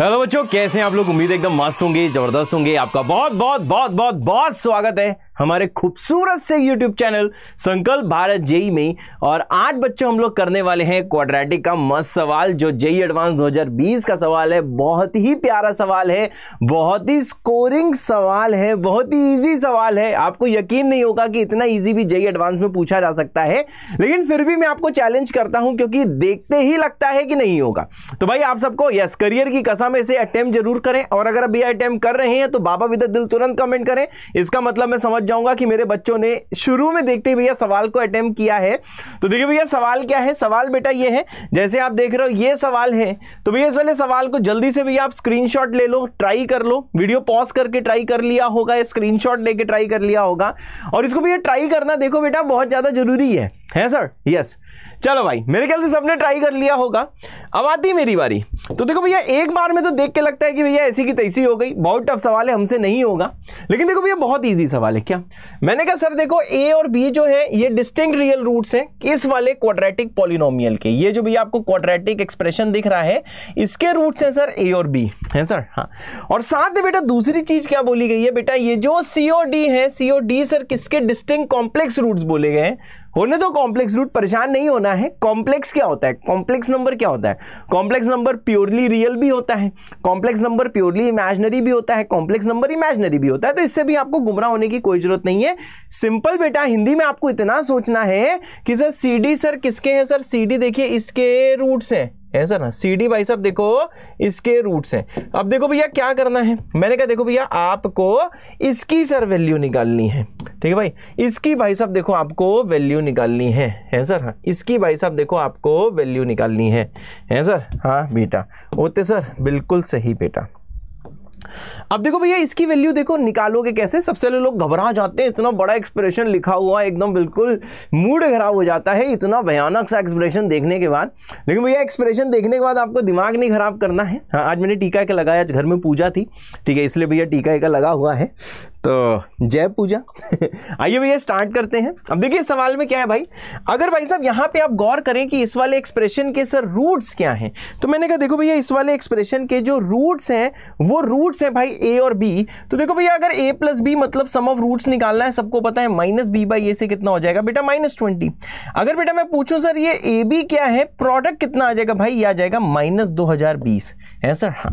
hello बच्चों कैसे हैं आप लोग उम्मीद एकदम मस्त होंगे जबरदस्त होंगे आपका बहुत बहुत बहुत बहुत बहुत स्वागत है हमारे खूबसूरत से यूट्यूब चैनल संकल्प भारत जेई में और आज बच्चों हम लोग करने वाले हैं क्वाड्रेटिक का मस्त सवाल जो जेई एडवांस 2020 का सवाल है बहुत ही प्यारा सवाल है बहुत ही स्कोरिंग सवाल है बहुत ही इजी सवाल है आपको यकीन नहीं होगा कि इतना इजी भी जेई एडवांस में पूछा जा सकता है लेकिन फिर भी मैं आपको चैलेंज करता हूं क्योंकि देखते ही लगता है कि नहीं होगा तो भाई आप सबको यस करियर की कसा में से अटैम्प्ट जरूर करें और अगर अभी अटैम्प्ट कर रहे हैं तो बाबा विद दिल तुरंत कमेंट करें इसका मतलब मैं समझ जाऊंगा कि मेरे बच्चों ने शुरू में देखते ही भैया सवाल को अटेम्प किया है तो देखिए भैया सवाल क्या है सवाल बेटा ये है जैसे आप देख रहे हो ये सवाल है तो भैया इस वाले सवाल को जल्दी से भैया आप स्क्रीन ले लो ट्राई कर लो वीडियो पॉज करके ट्राई कर लिया होगा या स्क्रीनशॉट लेके ट्राई कर लिया होगा और इसको भैया ट्राई करना देखो बेटा बहुत ज़्यादा जरूरी है हैं सर यस चलो भाई मेरे ख्याल से सबने ट्राई कर लिया होगा अब आती मेरी बारी तो देखो भैया एक बार में तो देख के लगता है कि भैया ऐसी की तैसी हो गई बहुत टफ सवाल है हमसे नहीं होगा लेकिन देखो भैया बहुत इजी सवाल है क्या मैंने कहा सर देखो ए और बी जो है ये डिस्टिंग रियल रूट्स हैं इस वाले क्वाड्रेटिक पॉलिनोमियल के ये जो भैया आपको क्वाड्रेटिक एक्सप्रेशन दिख रहा है इसके रूट्स हैं सर ए और बी है सर हाँ और साथ में बेटा दूसरी चीज क्या बोली गई है बेटा ये जो सीओ डी है सीओ डी सर किसके डिस्टिंग कॉम्प्लेक्स रूट्स बोले गए हैं होने दो कॉम्प्लेक्स रूट परेशान नहीं होना है कॉम्प्लेक्स क्या होता है कॉम्प्लेक्स नंबर क्या होता है कॉम्प्लेक्स नंबर प्योरली रियल भी होता है कॉम्प्लेक्स नंबर प्योरली इमेजनरी भी होता है कॉम्प्लेक्स नंबर इमेजनरी भी होता है तो इससे भी आपको गुमराह होने की कोई जरूरत नहीं है सिंपल बेटा हिंदी में आपको इतना सोचना है कि सर सी सर किसके हैं सर सी देखिए इसके रूट्स हैं ऐसा ना डी भाई साहब देखो इसके रूट्स हैं अब देखो भैया क्या करना है मैंने कहा देखो भैया आपको इसकी सर वैल्यू निकालनी है ठीक है भाई इसकी भाई साहब देखो आपको वैल्यू निकालनी है है सर हाँ इसकी भाई साहब देखो आपको वैल्यू निकालनी है है सर हाँ बेटा होते सर बिल्कुल सही बेटा अब देखो भैया इसकी वैल्यू देखो निकालोगे कैसे सबसे पहले लोग घबरा जाते हैं इतना बड़ा एक्सप्रेशन लिखा हुआ एकदम बिल्कुल मूड खराब हो जाता है इतना भयानक सा एक्सप्रेशन देखने के बाद लेकिन भैया एक्सप्रेशन देखने के बाद आपको दिमाग नहीं खराब करना है हाँ आज मैंने टीका का लगाया आज घर में पूजा थी ठीक है इसलिए भैया टीका का लगा हुआ है तो जय पूजा आइए भैया स्टार्ट करते हैं अब देखिए सवाल में क्या है भाई अगर भाई साहब यहाँ पे आप गौर करें कि इस वाले एक्सप्रेशन के सर रूट्स क्या हैं तो मैंने कहा देखो भैया इस वाले एक्सप्रेशन के जो रूट्स हैं वो रूट रूट्स हैं भाई ए और बी तो देखो भैया अगर ए प्लस बी मतलब सम ऑफ रूट्स निकालना है सबको पता है माइनस बी बाई ए से कितना हो जाएगा बेटा माइनस ट्वेंटी अगर बेटा मैं पूछूं सर ये ए बी क्या है प्रोडक्ट कितना आ जाएगा भाई ये आ जाएगा माइनस दो हजार बीस है सर हाँ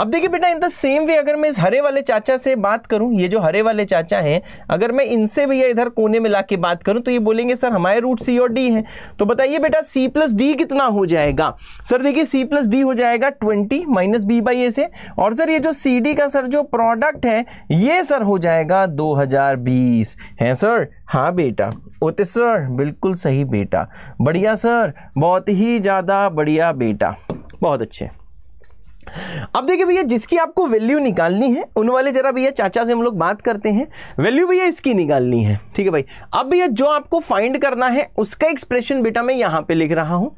अब देखिए बेटा इन द सेम वे अगर मैं इस हरे वाले चाचा से बात करूं ये जो हरे वाले चाचा हैं अगर मैं इनसे भैया इधर कोने में ला के बात करूं तो ये बोलेंगे सर हमारे रूट सी और डी है तो बताइए बेटा सी प्लस डी कितना हो जाएगा सर देखिए सी प्लस डी हो जाएगा twenty minus b by a से और सर ये जो सी टी का सर जो प्रोडक्ट है ये सर हो जाएगा 2020 है सर हाँ बेटा ओते सर बिल्कुल सही बेटा बढ़िया सर बहुत ही ज़्यादा बढ़िया बेटा बहुत अच्छे अब देखिए भैया जिसकी आपको वैल्यू निकालनी है उन वाले जरा भैया चाचा से हम लोग बात करते हैं वैल्यू भैया इसकी निकालनी है ठीक है भाई अब भैया जो आपको फाइंड करना है उसका एक्सप्रेशन बेटा मैं यहां पे लिख रहा हूं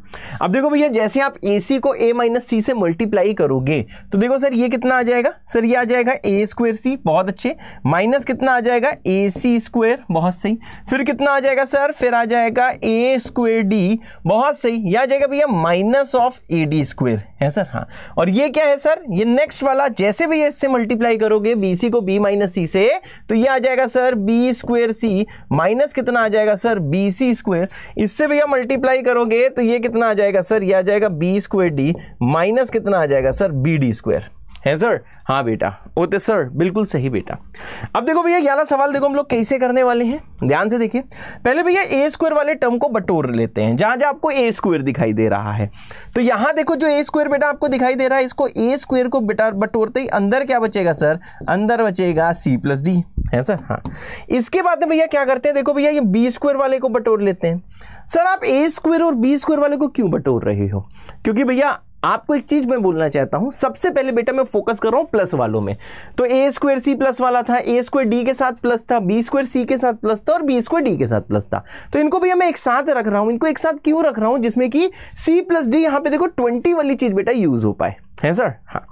अब देखो भैया जैसे आप ए सी को ए माइनस सी से मल्टीप्लाई करोगे तो देखो सर ये कितना आ जाएगा सर ये आ जाएगा ए स्क्वेयर सी बहुत अच्छे माइनस कितना आ जाएगा ए सी स्क्वेयर बहुत सही फिर कितना आ जाएगा सर फिर आ जाएगा ए स्क्वेयर डी बहुत सही यह आ जाएगा भैया minus of A D square है सर हाँ और ये क्या है सर ये नेक्स्ट वाला जैसे भी इससे मल्टीप्लाई करोगे बीसी को बी माइनस सी से तो ये आ जाएगा sir B square C minus कितना आ जाएगा सर बी सी स्क्वेयर इससे भी आप मल्टीप्लाई करोगे तो ये कितना आ जाएगा सर ये आ जाएगा बी स्क्वेयर डी माइनस कितना आ जाएगा सर बी डी स्क्वेयर है सर हाँ बेटा ओते तो, सर बिल्कुल सही बेटा अब देखो भैया ग्यारह सवाल देखो हम लोग कैसे करने वाले हैं ध्यान से देखिए पहले भैया ए स्क्वायर वाले टर्म को बटोर लेते हैं जहाँ जहाँ आपको ए स्क्वायर दिखाई दे रहा है तो यहाँ देखो जो ए स्क्वायर बेटा आपको दिखाई दे रहा है इसको ए स्क्वायर को बेटा बटोरते ही अंदर क्या बचेगा सर अंदर बचेगा सी प्लस डी है सर हाँ इसके बाद में भैया क्या करते हैं देखो भैया ये बी स्क्वायर वाले को बटोर लेते हैं सर आप ए स्क्वायर और बी स्क्वायर वाले को क्यों बटोर रहे हो क्योंकि भैया आपको एक चीज मैं बोलना चाहता हूं सबसे पहले बेटा मैं फोकस कर रहा हूं प्लस वालों में तो ए स्क्वायर सी प्लस वाला था ए स्क्वायर डी के साथ प्लस था बी स्क्वायर सी के साथ प्लस था और बी स्क्वायर डी के साथ प्लस था तो इनको भैया मैं एक साथ रख रहा हूं इनको एक साथ क्यों रख रहा हूं जिसमें कि सी प्लस डी यहां पे देखो ट्वेंटी वाली चीज बेटा यूज हो पाए है सर हाँ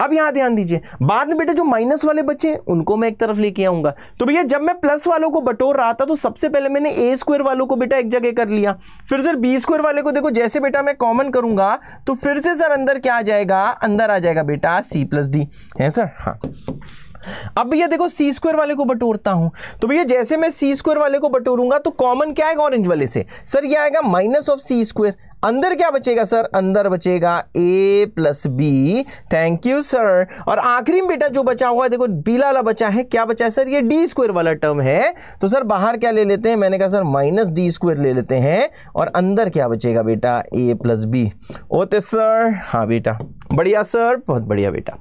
अब यहां ध्यान दीजिए बाद में बेटा जो माइनस वाले बच्चे हैं उनको मैं एक तरफ लेके आऊंगा तो भैया जब मैं प्लस वालों को बटोर रहा था तो सबसे पहले मैंने ए स्क्वायर वालों को बेटा एक जगह कर लिया फिर सर बी स्क्वायर वाले को देखो जैसे बेटा मैं कॉमन करूंगा तो फिर से सर अंदर क्या आ जाएगा अंदर आ जाएगा बेटा सी प्लस डी है सर हाँ अब भैया देखो सी स्क्वायर वाले को बटोरता हूं तो भैया जैसे मैं सी स्क्वायर वाले को बटोरूंगा तो कॉमन क्या आएगा ऑरेंज वाले से सर ये आएगा माइनस ऑफ सी स्क्वायर अंदर क्या बचेगा सर अंदर बचेगा A plus B thank you sir और आखिरी बेटा जो बचा हुआ है देखो बीला बचा है क्या बचा है सर ये डी स्क्वायर वाला टर्म है तो सर बाहर क्या ले लेते हैं मैंने कहा सर माइनस डी स्क्वायर ले लेते हैं और अंदर क्या बचेगा बेटा ए प्लस बी ओते सर हाँ बेटा बढ़िया सर बहुत बढ़िया बेटा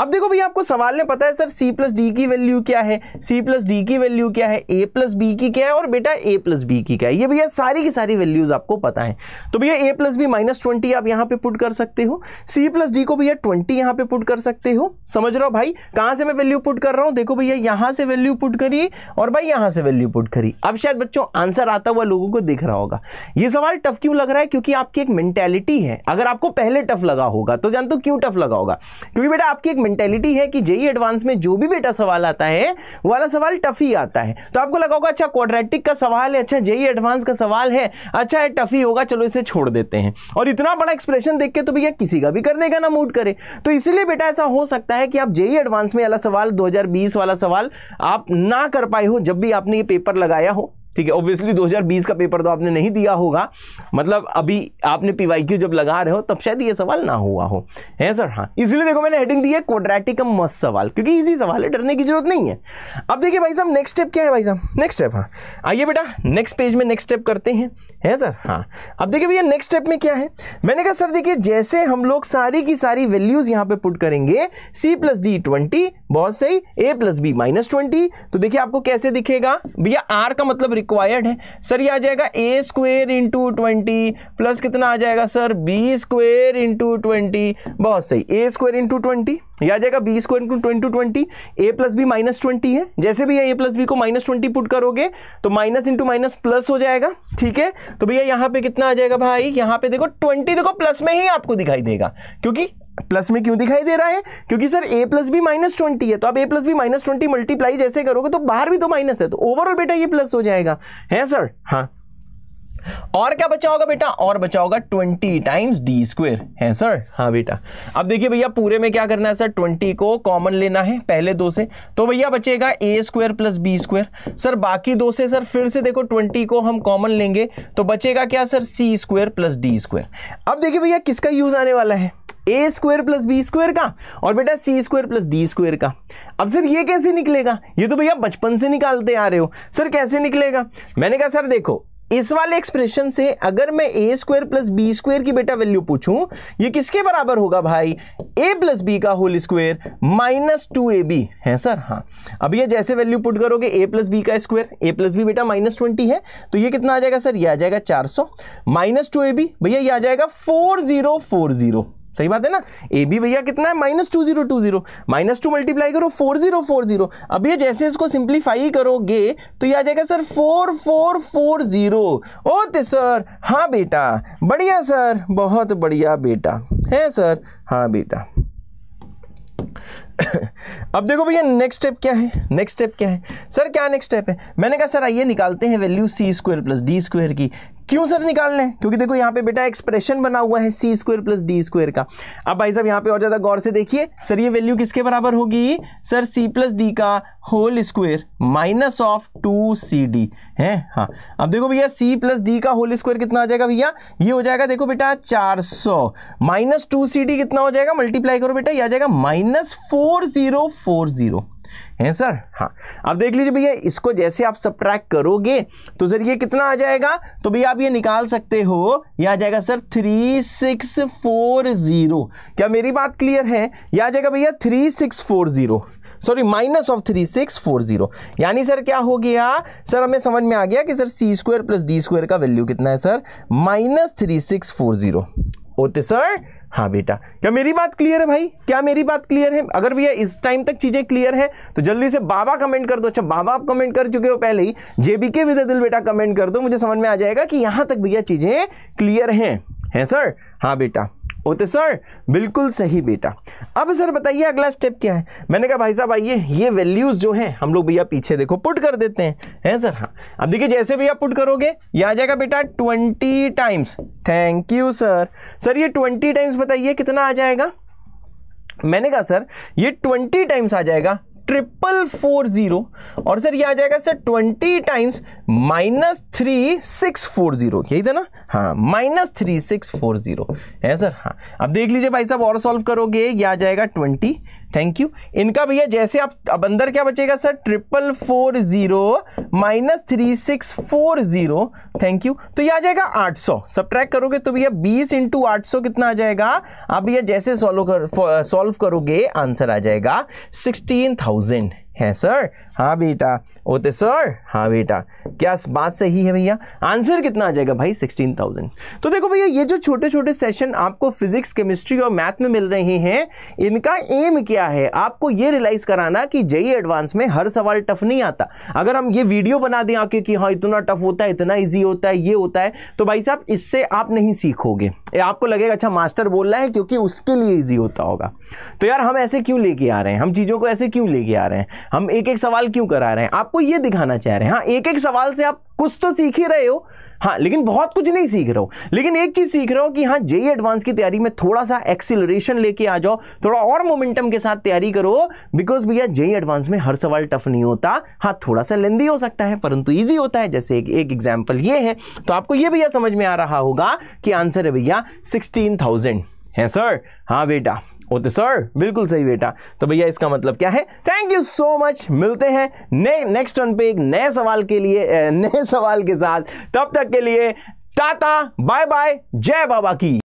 अब देखो भैया आपको सवाल ने पता है सर सी प्लस डी की वैल्यू क्या है सी प्लस डी की वैल्यू क्या है ए प्लस बी की क्या है और बेटा ए प्लस बी की क्या है ये भैया सारी की सारी वैल्यूज आपको पता है तो भैया A plus B minus twenty आप यहाँ पे पुट कर सकते हो सी प्लस डी को भैया ट्वेंटी यहाँ पे पुट कर सकते हो समझ रहे हो भाई कहाँ से मैं वैल्यू पुट कर रहा हूँ देखो भैया यहाँ से वैल्यू पुट करिए और भाई यहाँ से वैल्यू पुट करिए अब शायद बच्चों आंसर आता हुआ लोगों को दिख रहा होगा ये सवाल टफ क्यों लग रहा है क्योंकि आपकी एक मेंटेलिटी है अगर आपको पहले टफ लगा होगा तो जानते हो क्यों टफ लगा होगा क्योंकि बेटा आपकी एक मेंटेलिटी है कि जेई एडवांस में जो भी बेटा सवाल आता है वाला सवाल टफ ही आता है तो आपको लगा होगा अच्छा क्वाड्रेटिक का सवाल है अच्छा जेई एडवांस का सवाल है अच्छा है टफ ही होगा चलो इसे छोड़ देते हैं और इतना बड़ा एक्सप्रेशन देख के तो भैया किसी का भी करने का ना मूड करे तो इसीलिए बेटा ऐसा हो सकता है कि आप जेई एडवांस में वाला सवाल दो वाला सवाल आप ना कर पाए हो जब भी आपने ये पेपर लगाया हो ठीक है ऑब्वियसली 2020 का पेपर तो आपने नहीं दिया होगा मतलब अभी आपने पीवाईक्यू जब लगा रहे हो तब शायद ये सवाल ना हुआ हो है सर हाँ इसलिए देखो मैंने हेडिंग दी है क्वाड्रेटिक का मस्त सवाल क्योंकि इजी सवाल है डरने की जरूरत नहीं है अब देखिए भाई साहब नेक्स्ट स्टेप क्या है भाई साहब नेक्स्ट स्टेप हाँ आइए बेटा नेक्स्ट पेज में नेक्स्ट स्टेप करते हैं है सर हाँ अब देखिए भैया नेक्स्ट स्टेप में क्या है मैंने कहा सर देखिए जैसे हम लोग सारी की सारी वैल्यूज यहाँ पे पुट करेंगे सी प्लस डी ट्वेंटी बहुत सही A plus B minus twenty तो देखिए आपको कैसे दिखेगा भैया आर का मतलब रिक्वायर्ड है सर ये आ जाएगा A square into twenty plus कितना आ जाएगा sir B square into twenty बहुत सही ए स्क्वेयर इंटू ट्वेंटी आ जाएगा B square into twenty twenty A plus B minus twenty है जैसे भैया ए प्लस बी को माइनस ट्वेंटी पुट करोगे तो माइनस इंटू माइनस प्लस हो जाएगा ठीक है तो भैया यहाँ पे कितना आ जाएगा भाई यहाँ पे देखो ट्वेंटी देखो प्लस में ही आपको दिखाई देगा क्योंकि प्लस में क्यों दिखाई दे रहा है क्योंकि sir A plus B minus twenty है तो आप A plus B minus twenty multiply जैसे करोगे तो बाहर भी तो माइनस है तो ओवरऑल बेटा ये प्लस हो जाएगा है सर हाँ और क्या बचा होगा बेटा और बचा होगा ट्वेंटी टाइम्स डी स्क्वेयर है सर हाँ बेटा अब देखिए भैया पूरे में क्या करना है सर ट्वेंटी को कॉमन लेना है पहले दो से तो भैया बचेगा A square plus B square sir बाकी दो से सर फिर से देखो ट्वेंटी को हम कॉमन लेंगे तो बचेगा क्या sir C square plus D square अब देखिए भैया किसका यूज आने वाला है A square plus B square का और बेटा C square plus D square का अब सर ये कैसे निकलेगा ये तो भैया बचपन से निकालते आ रहे हो सर कैसे निकलेगा मैंने कहा सर देखो इस वाले एक्सप्रेशन से अगर मैं A square plus B square की बेटा वैल्यू पूछूं ये किसके बराबर होगा भाई ए प्लस बी का whole square minus two A B है सर हाँ अब ये जैसे वैल्यू पुट करोगे ए प्लस बी का स्क्वायर ए प्लस बी बेटा माइनस ट्वेंटी है तो ये कितना आ जाएगा सर ये आ जाएगा चार सौ माइनस टू ए बी भैया ये आ जाएगा फोर जीरो फोर जीरो सही बात है ना ए बी भैया कितना है minus two zero two zero minus two multiply करो फोर जीरो फोर जीरो अब ये जैसे इसको सिंप्लीफाई करोगे तो ये आ जाएगा sir four four four zero ओते सर हाँ बेटा बढ़िया सर बहुत बढ़िया बेटा है सर हाँ बेटा अब देखो भैया नेक्स्ट स्टेप क्या है नेक्स्ट स्टेप क्या है सर क्या नेक्स्ट स्टेप है मैंने कहा सर आइए निकालते हैं value C square plus D square की क्यों सर निकाल लें क्योंकि देखो यहाँ पे बेटा एक्सप्रेशन बना हुआ है C square plus D square का अब भाई साहब यहाँ पे और ज़्यादा गौर से देखिए सर ये वैल्यू किसके बराबर होगी सर सी प्लस डी का whole square minus of two C D है हाँ अब देखो भैया सी प्लस डी का होल स्क्वेयर कितना हो जाएगा भैया ये हो जाएगा देखो बेटा चार सौ माइनस टू सी डी कितना हो जाएगा मल्टीप्लाई करो बेटा ये आ जाएगा minus four zero four zero है सर हाँ अब देख लीजिए भैया इसको जैसे आप सब करोगे तो सर ये कितना आ जाएगा तो भैया आप ये निकाल सकते हो ये आ जाएगा sir three six four zero क्या मेरी बात क्लियर है ये आ जाएगा भैया three six four zero sorry minus of three six four zero यानी सर क्या हो गया सर हमें समझ में आ गया कि sir C square plus D square का वैल्यू कितना है sir minus three six four zero sir हाँ बेटा क्या मेरी बात क्लियर है भाई क्या मेरी बात क्लियर है अगर भैया इस टाइम तक चीज़ें क्लियर है तो जल्दी से बाबा कमेंट कर दो अच्छा बाबा आप कमेंट कर चुके हो पहले ही जेबीके विजय दिल बेटा कमेंट कर दो मुझे समझ में आ जाएगा कि यहाँ तक भैया चीज़ें क्लियर हैं हैं सर हाँ बेटा होते सर बिल्कुल सही बेटा अब सर बताइए अगला स्टेप क्या है मैंने कहा भाई साहब आइए ये वैल्यूज़ जो हैं हम लोग भैया पीछे देखो पुट कर देते हैं हैं सर हाँ अब देखिए जैसे भैया पुट करोगे ये आ जाएगा बेटा twenty times thank you sir sir ये ट्वेंटी टाइम्स बताइए कितना आ जाएगा मैंने कहा सर ये ट्वेंटी टाइम्स आ जाएगा ट्रिपल फोर जीरो और सर ये आ जाएगा sir twenty times minus three six four zero यही था ना हाँ minus three six four zero है सर हाँ अब देख लीजिए भाई साहब और सॉल्व करोगे ये आ जाएगा ट्वेंटी थैंक यू इनका भैया जैसे आप अब अंदर क्या बचेगा sir triple four zero minus three six four zero thank you तो ये आ जाएगा आठ सौ सब ट्रैक करोगे तो भैया बीस इंटू आठ सौ कितना आ जाएगा आप भैया जैसे सॉल्व कर सॉल्व करोगे आंसर आ जाएगा सिक्सटीन थाउजेंड thousand है सर हाँ बेटा ओते सर हाँ बेटा क्या बात सही है भैया आंसर कितना आ जाएगा भाई सिक्सटीन थाउजेंड तो देखो भैया ये जो छोटे छोटे सेशन आपको फिजिक्स केमिस्ट्री और मैथ में मिल रहे हैं इनका एम क्या है आपको ये रियलाइज कराना कि जई एडवांस e में हर सवाल टफ नहीं आता अगर हम ये वीडियो बना दें आपके कि हाँ इतना टफ होता है इतना ईजी होता है ये होता है तो भाई साहब इससे आप नहीं सीखोगे आपको लगेगा अच्छा मास्टर बोल रहा है क्योंकि उसके लिए ईजी होता होगा तो यार हम ऐसे क्यों लेके आ रहे हैं हम चीज़ों को ऐसे क्यों लेके आ रहे हैं हम एक एक सवाल क्यों करा रहे हैं आपको ये दिखाना चाह रहे हैं हाँ एक एक सवाल से आप कुछ तो सीख ही रहे हो हाँ लेकिन बहुत कुछ नहीं सीख रहे हो लेकिन एक चीज सीख रहे हो कि हाँ जेई एडवांस की तैयारी में थोड़ा सा एक्सिलरेशन लेके आ जाओ थोड़ा और मोमेंटम के साथ तैयारी करो बिकॉज भैया जेई एडवांस में हर सवाल टफ नहीं होता हाँ थोड़ा सा लेंदी हो सकता है परंतु ईजी होता है जैसे एक एग्जाम्पल ये है तो आपको ये भैया समझ में आ रहा होगा कि आंसर है भैया सिक्सटीन थाउजेंड है सर हाँ बेटा होते सर बिल्कुल सही बेटा तो भैया इसका मतलब क्या है थैंक यू सो मच मिलते हैं ने, नेक्स्ट टर्न पे एक नए सवाल के लिए नए सवाल के साथ तब तक के लिए टाटा बाय बाय जय बाबा की